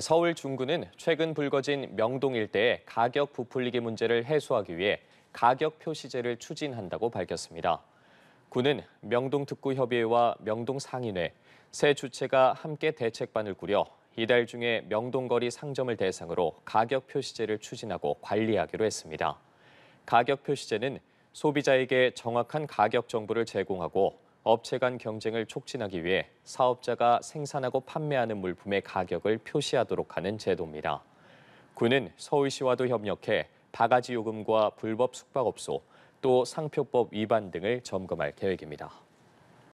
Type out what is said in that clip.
서울 중구는 최근 불거진 명동 일대의 가격 부풀리기 문제를 해소하기 위해 가격 표시제를 추진한다고 밝혔습니다. 구는 명동특구협의회와 명동상인회, 세 주체가 함께 대책반을 꾸려 이달 중에 명동거리 상점을 대상으로 가격 표시제를 추진하고 관리하기로 했습니다. 가격 표시제는 소비자에게 정확한 가격 정보를 제공하고 업체 간 경쟁을 촉진하기 위해 사업자가 생산하고 판매하는 물품의 가격을 표시하도록 하는 제도입니다. 군은 서울시와도 협력해 바가지 요금과 불법 숙박업소, 또 상표법 위반 등을 점검할 계획입니다.